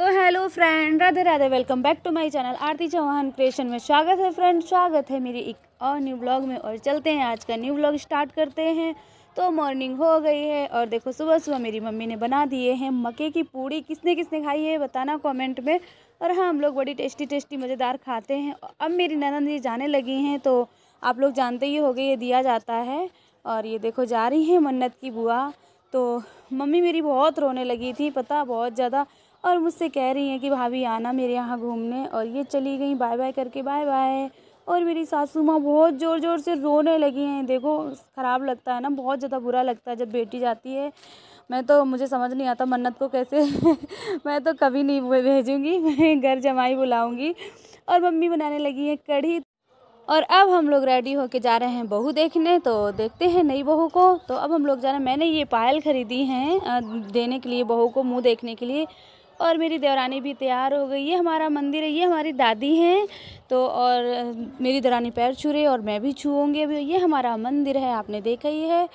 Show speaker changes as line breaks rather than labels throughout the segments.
तो hello friend Radhe Radhe welcome back to my channel Aarti Chauhan creation में स्वागत है फ्रेंड स्वागत है मेरी एक और न्यू ब्लॉग में और चलते हैं आज का न्यू ब्लॉग स्टार्ट करते हैं तो मॉर्निंग हो गई है और देखो सुबह सुबह मेरी मम्मी ने बना दिए हैं मके की पूड़ी किसने किसने खाई है बताना कॉमेंट में और हाँ हम लोग बड़ी टेस्टी टेस्टी मज़ेदार खाते हैं अब मेरी ननंद जी जाने लगी हैं तो आप लोग जानते ही हो गए ये दिया जाता है और ये देखो जा रही हैं मन्नत की बुआ तो मम्मी मेरी बहुत रोने लगी थी पता बहुत ज़्यादा और मुझसे कह रही हैं कि भाभी आना मेरे यहाँ घूमने और ये चली गई बाय बाय करके बाय बाय और मेरी सासू माँ बहुत ज़ोर ज़ोर से रोने लगी हैं देखो ख़राब लगता है ना बहुत ज़्यादा बुरा लगता है जब बेटी जाती है मैं तो मुझे समझ नहीं आता मन्नत को कैसे मैं तो कभी नहीं भेजूँगी मैं घर जमाई बुलाऊँगी और मम्मी बनाने लगी हैं कढ़ी और अब हम लोग रेडी होके जा रहे हैं बहू देखने तो देखते हैं नई बहू को तो अब हम लोग जा रहे हैं मैंने ये पायल ख़रीदी हैं देने के लिए बहू को मुँह देखने के लिए और मेरी देवरानी भी तैयार हो गई ये हमारा मंदिर है ये हमारी दादी हैं तो और मेरी देवरानी पैर छू रही और मैं भी छूँगी अभी ये हमारा मंदिर है आपने देखा ही है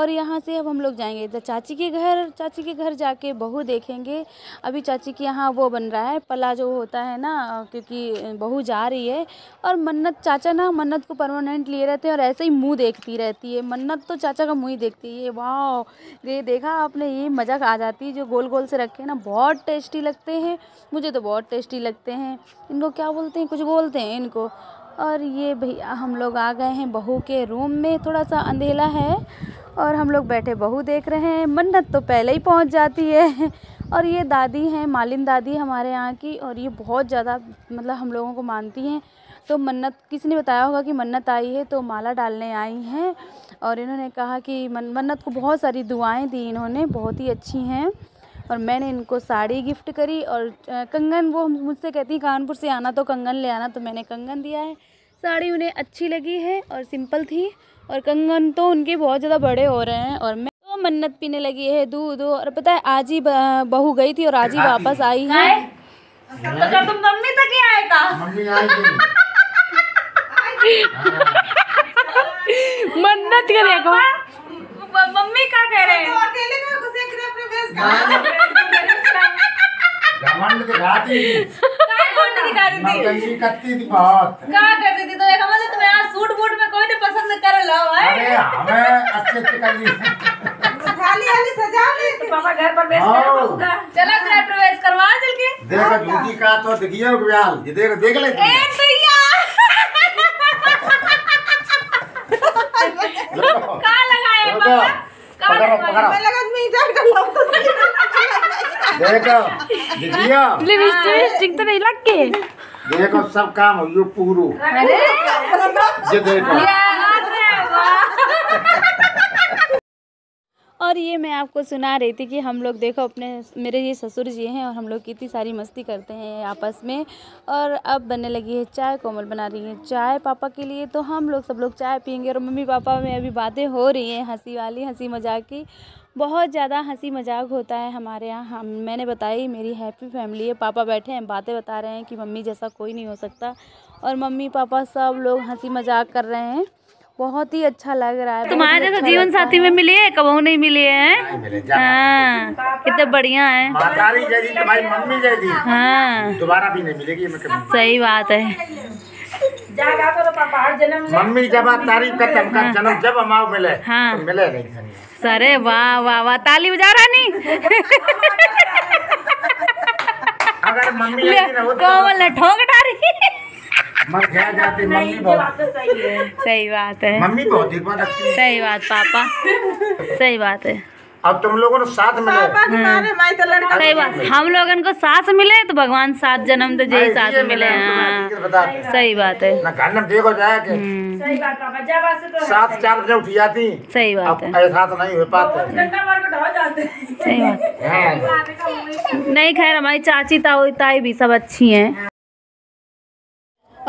और यहाँ से अब हम लोग जाएंगे इधर चाची के घर चाची के घर जाके बहू देखेंगे अभी चाची के यहाँ वो बन रहा है पला जो होता है ना क्योंकि बहू जा रही है और मन्नत चाचा ना मन्नत को परमानेंट लिए रहते हैं और ऐसे ही मुँह देखती रहती है मन्नत तो चाचा का मुँह ही देखती है वाह ये देखा आपने ये मजाक आ जाती है जो गोल गोल से रखे ना बहुत टेस्ट टेस्टी लगते हैं मुझे तो बहुत टेस्टी लगते हैं इनको क्या बोलते हैं कुछ बोलते हैं इनको और ये भैया हम लोग आ गए हैं बहू के रूम में थोड़ा सा अंधेला है और हम लोग बैठे बहू देख रहे हैं मन्नत तो पहले ही पहुंच जाती है और ये दादी हैं मालिन दादी हमारे यहाँ की और ये बहुत ज़्यादा मतलब हम लोगों को मानती हैं तो मन्नत किसी ने बताया होगा कि मन्नत आई है तो माला डालने आई हैं और इन्होंने कहा कि मन्नत को बहुत सारी दुआएं दी इन्होंने बहुत ही अच्छी हैं और मैंने इनको साड़ी गिफ्ट करी और कंगन वो मुझसे कहती कानपुर से आना तो कंगन ले आना तो मैंने कंगन दिया है साड़ी उन्हें अच्छी लगी है और सिंपल थी और कंगन तो उनके बहुत ज़्यादा बड़े हो रहे हैं और मैं तो मन्नत पीने लगी है दूध और पता है आज ही बहू गई थी और आज ही वापस आई है तो मन्नत का देखो मम्मी क्या कह रहे हैं तो घमंड दिखाती थी घमंड दिखाती थी नौटंकी करती थी बहुत क्या करती थी तो एक हमारे तुम्हें आज सूट बूट में कोई नहीं पसंद कर लो अरे हमें अच्छे अच्छे कर ली थाली वाली सजा ली तो पापा घर पर प्रवेश करवाऊंगा चला घर प्रवेश करवा चल के देखो जूती का तो देखिए बियाल ये देखो देख ले ए भैया का लगाया पापा पकड़ो पकड़ो देखो दीदिया लिपस्टिक तो नहीं लग के देखो सब काम हो यो पूरा अरे ये देखो और ये मैं आपको सुना रही थी कि हम लोग देखो अपने मेरे ये ससुर जी हैं और हम लोग कितनी सारी मस्ती करते हैं आपस में और अब बनने लगी है चाय कोमल बना रही है चाय पापा के लिए तो हम लोग सब लोग चाय पियेंगे और मम्मी पापा में अभी बातें हो रही हैं हंसी वाली हंसी मजाक की बहुत ज़्यादा हंसी मजाक होता है हमारे यहाँ हम मैंने बताई मेरी हैप्पी फैमिली है पापा बैठे हैं बातें बता रहे हैं कि मम्मी जैसा कोई नहीं हो सकता और मम्मी पापा सब लोग हंसी मजाक कर रहे हैं बहुत ही अच्छा लग रहा है तुम्हारे जैसा अच्छा जीवन साथी में मिली है कबू नहीं मिली है हाँ, कितने बढ़िया है तुम्हारी मम्मी हाँ। दोबारा भी नहीं मिलेगी सही बात है मम्मी जब तारीफ करते हाँ। जन्म जब हम मिले हाँ तो मिले नहीं सरे वाह वाह वाह ताली बजा रानी अगर मम्मी तो ठोक तो सही बात है मम्मी बहुत रखती है सही बात पापा सही बात है अब तुम लोगों ने साथ मिले हाँ। तो हम लोगन को सास मिले तो भगवान सात जन्म तो यही सास मिले हाँ। सही बात है ना जाए हम्म। सही बात तो सात चार बजे उठी जाती सही बात है नहीं हो सही बात हाँ। नहीं खैर हमारी चाची ताऊ ताई भी सब अच्छी हैं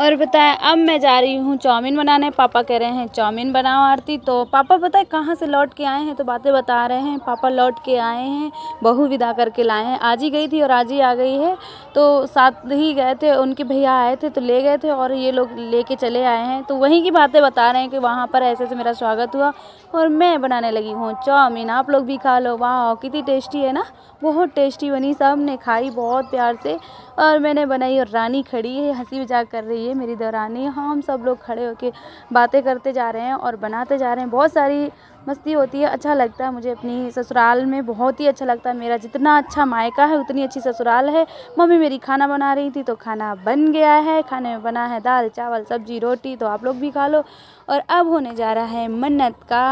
और बताएं अब मैं जा रही हूँ चाउमीन बनाने पापा कह रहे हैं चाउमीन बनाओ आरती तो पापा बताए कहाँ से लौट के आए हैं तो बातें बता रहे हैं पापा लौट के आए हैं बहू विदा करके लाए हैं आज ही गई थी और आज ही आ गई है तो साथ ही गए थे उनके भैया आए थे तो ले गए थे और ये लोग लेके चले आए हैं तो वहीं की बातें बता रहे हैं कि वहाँ पर ऐसे से मेरा स्वागत हुआ और मैं बनाने लगी हूँ चाउमीन आप लोग भी खा लो वाह कितनी टेस्टी है ना बहुत टेस्टी बनी सब ने खाई बहुत प्यार से और मैंने बनाई और रानी खड़ी है हंसी मजाक कर रही है मेरी दौरानी हाँ हम सब लोग खड़े होकर बातें करते जा रहे हैं और बनाते जा रहे हैं बहुत सारी मस्ती होती है अच्छा लगता है मुझे अपनी ससुराल में बहुत ही अच्छा लगता है मेरा जितना अच्छा मायका है उतनी अच्छी ससुराल है मम्मी मेरी खाना बना रही थी तो खाना बन गया है खाने में बना है दाल चावल सब्जी रोटी तो आप लोग भी खा लो और अब होने जा रहा है मन्नत का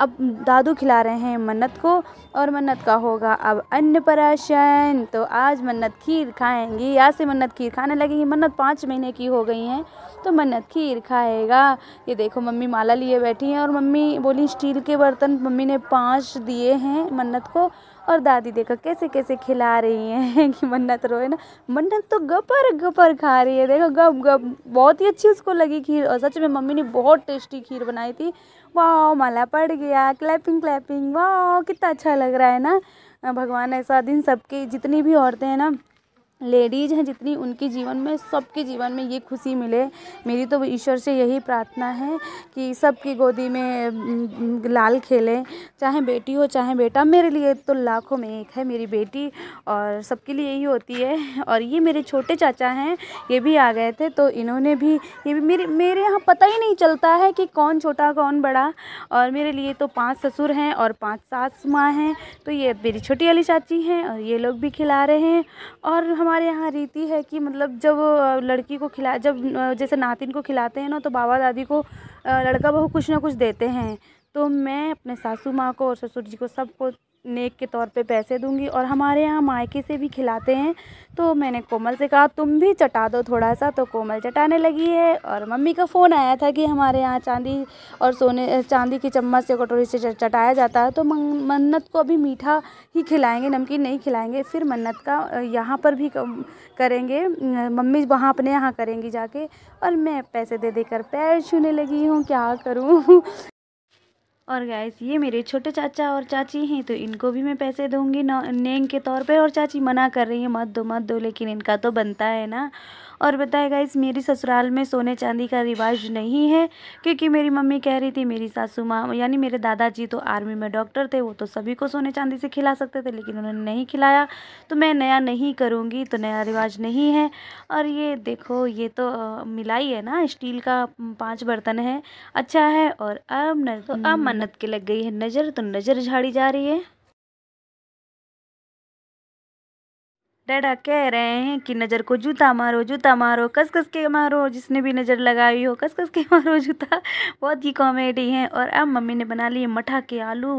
अब दादू खिला रहे हैं मन्नत को और मन्नत का होगा अब पराशन तो आज मन्नत खीर खाएंगी आज से मन्नत खीर खाने लगेंगी मन्नत पाँच महीने की हो गई हैं तो मन्नत खीर खाएगा ये देखो मम्मी माला लिए बैठी हैं और मम्मी बोली स्टील के बर्तन मम्मी ने पांच दिए हैं मन्नत को और दादी देखो कैसे कैसे खिला रही हैं कि मन्नत रोए ना मन्नत तो गपर गपर खा रही है देखो गप गप बहुत ही अच्छी उसको लगी खीर और सच में मम्मी ने बहुत टेस्टी खीर बनाई थी वाह माला पड़ गया क्लैपिंग क्लैपिंग वाह कितना अच्छा लग रहा है ना भगवान ऐसा दिन सबके जितनी भी औरतें हैं ना लेडीज़ हैं जितनी उनके जीवन में सबके जीवन में ये खुशी मिले मेरी तो ईश्वर से यही प्रार्थना है कि सबकी गोदी में लाल खेलें चाहे बेटी हो चाहे बेटा मेरे लिए तो लाखों में एक है मेरी बेटी और सबके लिए यही होती है और ये मेरे छोटे चाचा हैं ये भी आ गए थे तो इन्होंने भी ये भी मेरे मेरे यहाँ पता ही नहीं चलता है कि कौन छोटा कौन बड़ा और मेरे लिए तो पाँच ससुर हैं और पाँच सास माँ हैं तो ये मेरी छोटी वाली चाची हैं और ये लोग भी खिला रहे हैं और हम हमारे यहाँ रीति है कि मतलब जब लड़की को खिला जब जैसे नातिन को खिलाते हैं ना तो बाबा दादी को लड़का बहू कुछ ना कुछ देते हैं तो मैं अपने सासू माँ को और ससुर जी को सबको नेक के तौर पे पैसे दूंगी और हमारे यहाँ मायके से भी खिलाते हैं तो मैंने कोमल से कहा तुम भी चटा दो थोड़ा सा तो कोमल चटाने लगी है और मम्मी का फ़ोन आया था कि हमारे यहाँ चांदी और सोने चांदी की चम्मच से कटोरी से चटाया जाता है तो मन्नत को अभी मीठा ही खिलाएंगे नमकीन नहीं खिलाएंगे फिर मन्नत का यहाँ पर भी करेंगे मम्मी वहाँ अपने यहाँ करेंगी जाके और मैं पैसे दे देकर पैर छूने लगी हूँ क्या करूँ और गैस ये मेरे छोटे चाचा और चाची हैं तो इनको भी मैं पैसे दूंगी नेंग के तौर पे और चाची मना कर रही है मत दो मत दो लेकिन इनका तो बनता है ना और बताएगा इस मेरी ससुराल में सोने चांदी का रिवाज नहीं है क्योंकि मेरी मम्मी कह रही थी मेरी सासू माँ यानी मेरे दादाजी तो आर्मी में डॉक्टर थे वो तो सभी को सोने चांदी से खिला सकते थे लेकिन उन्होंने नहीं खिलाया तो मैं नया नहीं करूँगी तो नया रिवाज नहीं है और ये देखो ये तो मिलाई है ना स्टील का पाँच बर्तन है अच्छा है और अब न तो अब हम्म। मन्नत के लग गई है नज़र तो नज़र झाड़ी जा रही है डैडा कह रहे हैं कि नज़र को जूता मारो जूता मारो कस कस के मारो जिसने भी नज़र लगाई हो कस कस के मारो जूता बहुत ही कॉमेडी है और अब मम्मी ने बना लिए मठा के आलू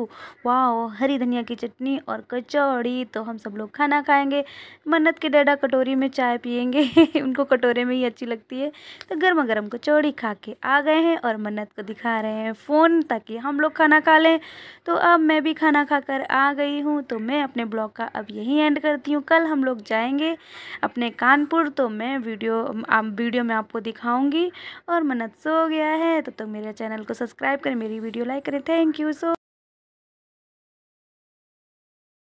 वाह हरी धनिया की चटनी और कचौड़ी तो हम सब लोग खाना खाएंगे मन्नत के डैडा कटोरी में चाय पियेंगे उनको कटोरे में ही अच्छी लगती है तो गर्मा गर्म कचौड़ी खा के आ गए हैं और मन्नत को दिखा रहे हैं फ़ोन ताकि हम लोग खाना खा लें तो अब मैं भी खाना खा आ गई हूँ तो मैं अपने ब्लॉग का अब यही एंड करती हूँ कल हम लोग लोग जाएंगे अपने कानपुर तो मैं वीडियो वीडियो में आपको दिखाऊंगी और मन्नत सो गया है तो तुम तो मेरे चैनल को सब्सक्राइब करें मेरी वीडियो लाइक करें थैंक यू सो